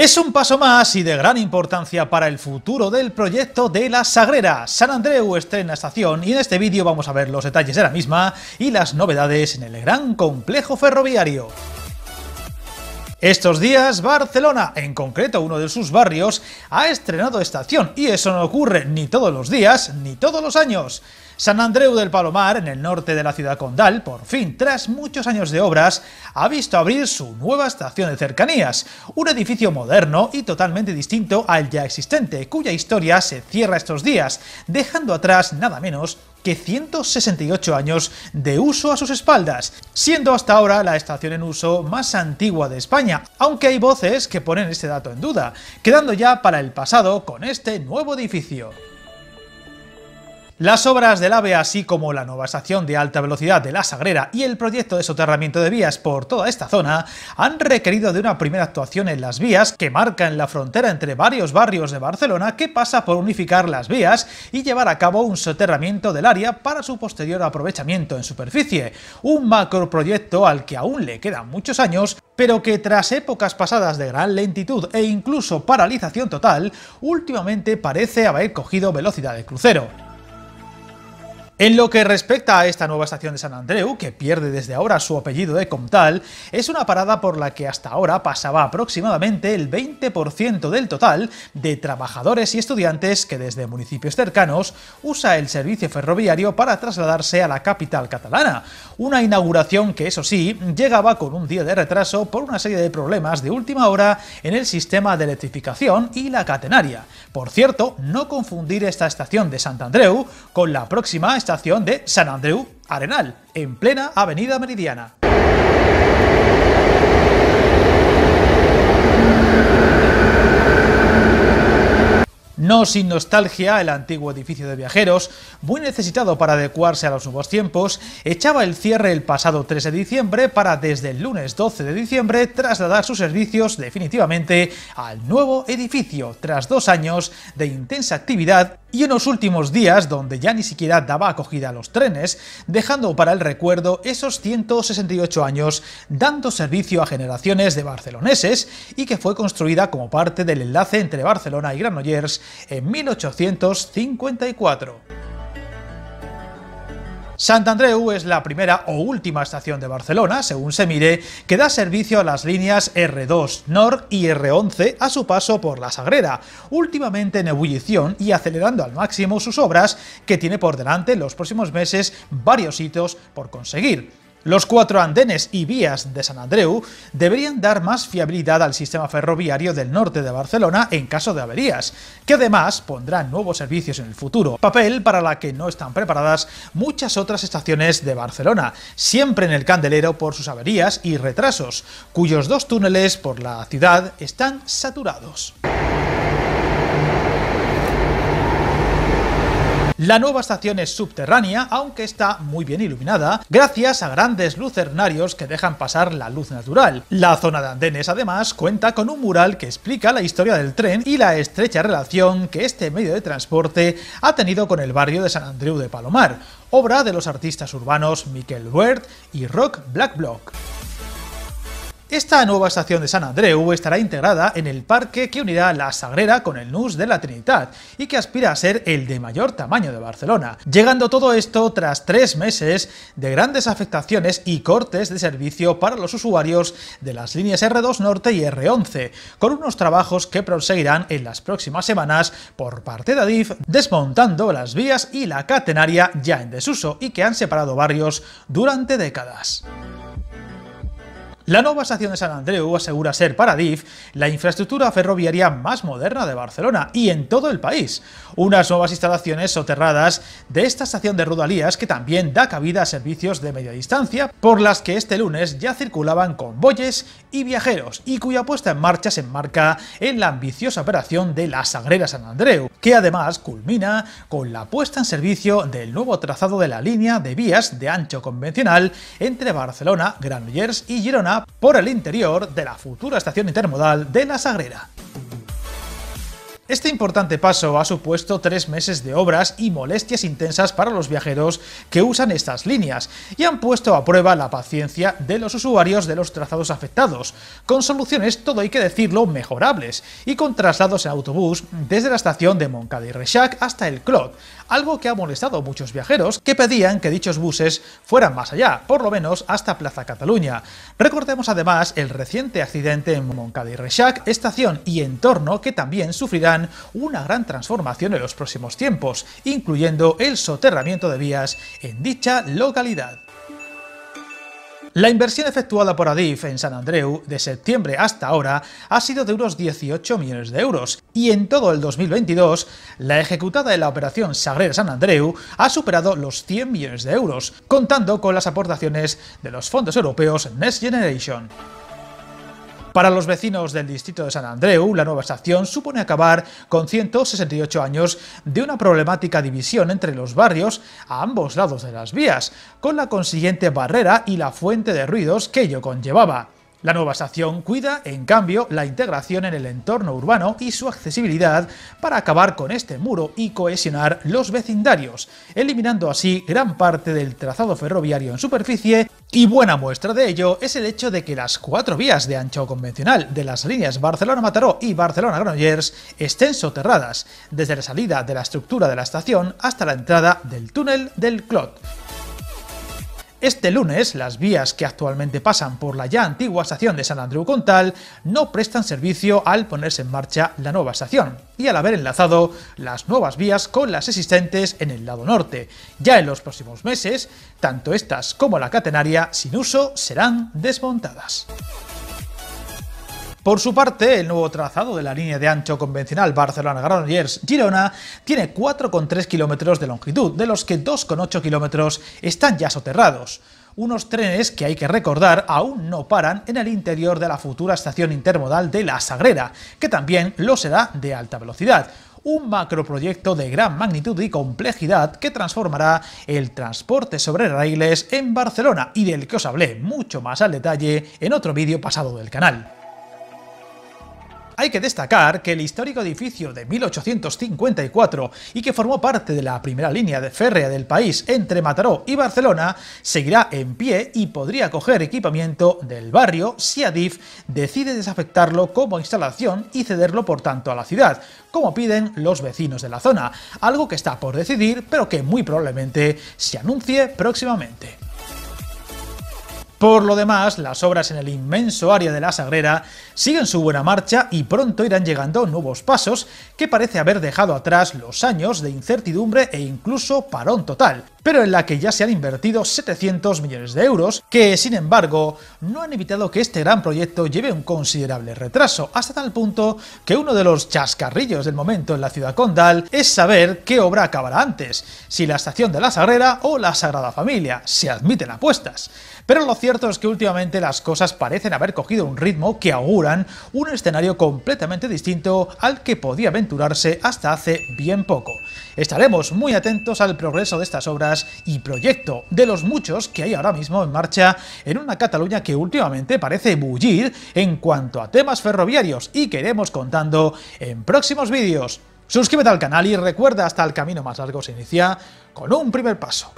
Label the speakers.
Speaker 1: Es un paso más y de gran importancia para el futuro del proyecto de la Sagrera. San Andreu estrena estación y en este vídeo vamos a ver los detalles de la misma y las novedades en el gran complejo ferroviario. Estos días Barcelona, en concreto uno de sus barrios, ha estrenado estación y eso no ocurre ni todos los días ni todos los años. San Andreu del Palomar, en el norte de la ciudad condal, por fin, tras muchos años de obras, ha visto abrir su nueva estación de cercanías, un edificio moderno y totalmente distinto al ya existente, cuya historia se cierra estos días, dejando atrás nada menos que 168 años de uso a sus espaldas, siendo hasta ahora la estación en uso más antigua de España, aunque hay voces que ponen este dato en duda, quedando ya para el pasado con este nuevo edificio. Las obras del AVE, así como la nueva estación de alta velocidad de La Sagrera y el proyecto de soterramiento de vías por toda esta zona, han requerido de una primera actuación en las vías que marcan la frontera entre varios barrios de Barcelona que pasa por unificar las vías y llevar a cabo un soterramiento del área para su posterior aprovechamiento en superficie, un macroproyecto al que aún le quedan muchos años, pero que tras épocas pasadas de gran lentitud e incluso paralización total, últimamente parece haber cogido velocidad de crucero. En lo que respecta a esta nueva estación de San Andreu, que pierde desde ahora su apellido de Comtal, es una parada por la que hasta ahora pasaba aproximadamente el 20% del total de trabajadores y estudiantes que desde municipios cercanos usa el servicio ferroviario para trasladarse a la capital catalana. Una inauguración que, eso sí, llegaba con un día de retraso por una serie de problemas de última hora en el sistema de electrificación y la catenaria. Por cierto, no confundir esta estación de Sant Andreu con la próxima de San Andreu Arenal, en plena Avenida Meridiana. No sin nostalgia, el antiguo edificio de viajeros, muy necesitado para adecuarse a los nuevos tiempos, echaba el cierre el pasado 3 de diciembre para desde el lunes 12 de diciembre trasladar sus servicios definitivamente al nuevo edificio, tras dos años de intensa actividad y en los últimos días, donde ya ni siquiera daba acogida a los trenes, dejando para el recuerdo esos 168 años dando servicio a generaciones de barceloneses y que fue construida como parte del enlace entre Barcelona y Granollers en 1854. Sant Andreu es la primera o última estación de Barcelona, según se mire, que da servicio a las líneas R2 Nord y R11 a su paso por la Sagrera, últimamente en ebullición y acelerando al máximo sus obras, que tiene por delante en los próximos meses varios hitos por conseguir. Los cuatro andenes y vías de San Andreu deberían dar más fiabilidad al sistema ferroviario del norte de Barcelona en caso de averías, que además pondrán nuevos servicios en el futuro, papel para la que no están preparadas muchas otras estaciones de Barcelona, siempre en el candelero por sus averías y retrasos, cuyos dos túneles por la ciudad están saturados. La nueva estación es subterránea, aunque está muy bien iluminada, gracias a grandes lucernarios que dejan pasar la luz natural. La zona de andenes, además, cuenta con un mural que explica la historia del tren y la estrecha relación que este medio de transporte ha tenido con el barrio de San Andreu de Palomar, obra de los artistas urbanos Miquel Wert y Rock Blackblock. Esta nueva estación de San Andreu estará integrada en el parque que unirá la Sagrera con el Nus de la Trinidad y que aspira a ser el de mayor tamaño de Barcelona, llegando todo esto tras tres meses de grandes afectaciones y cortes de servicio para los usuarios de las líneas R2 Norte y R11, con unos trabajos que proseguirán en las próximas semanas por parte de Adif, desmontando las vías y la catenaria ya en desuso y que han separado barrios durante décadas. La nueva estación de San Andreu asegura ser para DIF la infraestructura ferroviaria más moderna de Barcelona y en todo el país. Unas nuevas instalaciones soterradas de esta estación de Rodalías que también da cabida a servicios de media distancia, por las que este lunes ya circulaban convoyes y viajeros y cuya puesta en marcha se enmarca en la ambiciosa operación de la Sagrera San Andreu, que además culmina con la puesta en servicio del nuevo trazado de la línea de vías de ancho convencional entre Barcelona, Granollers y Girona por el interior de la futura estación intermodal de La Sagrera. Este importante paso ha supuesto tres meses de obras y molestias intensas para los viajeros que usan estas líneas y han puesto a prueba la paciencia de los usuarios de los trazados afectados, con soluciones, todo hay que decirlo, mejorables y con traslados en autobús desde la estación de Moncada y Rechac hasta el Clot, algo que ha molestado a muchos viajeros que pedían que dichos buses fueran más allá, por lo menos hasta Plaza Cataluña. Recordemos además el reciente accidente en Moncada y Rechac, estación y entorno que también sufrirán una gran transformación en los próximos tiempos, incluyendo el soterramiento de vías en dicha localidad. La inversión efectuada por Adif en San Andreu de septiembre hasta ahora ha sido de unos 18 millones de euros y en todo el 2022 la ejecutada en la operación Sagrer San Andreu ha superado los 100 millones de euros, contando con las aportaciones de los fondos europeos Next Generation. Para los vecinos del distrito de San Andreu, la nueva estación supone acabar con 168 años de una problemática división entre los barrios a ambos lados de las vías, con la consiguiente barrera y la fuente de ruidos que ello conllevaba. La nueva estación cuida, en cambio, la integración en el entorno urbano y su accesibilidad para acabar con este muro y cohesionar los vecindarios, eliminando así gran parte del trazado ferroviario en superficie y buena muestra de ello es el hecho de que las cuatro vías de ancho convencional de las líneas Barcelona-Mataró y Barcelona-Granollers estén soterradas, desde la salida de la estructura de la estación hasta la entrada del túnel del Clot. Este lunes, las vías que actualmente pasan por la ya antigua estación de San Andreu Contal no prestan servicio al ponerse en marcha la nueva estación y al haber enlazado las nuevas vías con las existentes en el lado norte. Ya en los próximos meses, tanto estas como la catenaria sin uso serán desmontadas. Por su parte, el nuevo trazado de la línea de ancho convencional Barcelona-Granollers-Girona tiene 4,3 kilómetros de longitud, de los que 2,8 kilómetros están ya soterrados unos trenes que hay que recordar aún no paran en el interior de la futura estación intermodal de La Sagrera, que también lo será de alta velocidad. Un macroproyecto de gran magnitud y complejidad que transformará el transporte sobre raíles en Barcelona y del que os hablé mucho más al detalle en otro vídeo pasado del canal. Hay que destacar que el histórico edificio de 1854 y que formó parte de la primera línea de férrea del país entre Mataró y Barcelona seguirá en pie y podría coger equipamiento del barrio si Adif decide desafectarlo como instalación y cederlo por tanto a la ciudad, como piden los vecinos de la zona, algo que está por decidir pero que muy probablemente se anuncie próximamente. Por lo demás, las obras en el inmenso área de la Sagrera siguen su buena marcha y pronto irán llegando nuevos pasos que parece haber dejado atrás los años de incertidumbre e incluso parón total, pero en la que ya se han invertido 700 millones de euros, que sin embargo no han evitado que este gran proyecto lleve un considerable retraso, hasta tal punto que uno de los chascarrillos del momento en la ciudad condal es saber qué obra acabará antes, si la estación de la Sagrera o la Sagrada Familia, se admiten apuestas. Pero lo cierto es que últimamente las cosas parecen haber cogido un ritmo que auguran un escenario completamente distinto al que podía aventurarse hasta hace bien poco. Estaremos muy atentos al progreso de estas obras y proyecto de los muchos que hay ahora mismo en marcha en una Cataluña que últimamente parece bullir en cuanto a temas ferroviarios y que iremos contando en próximos vídeos. Suscríbete al canal y recuerda hasta el camino más largo se inicia con un primer paso.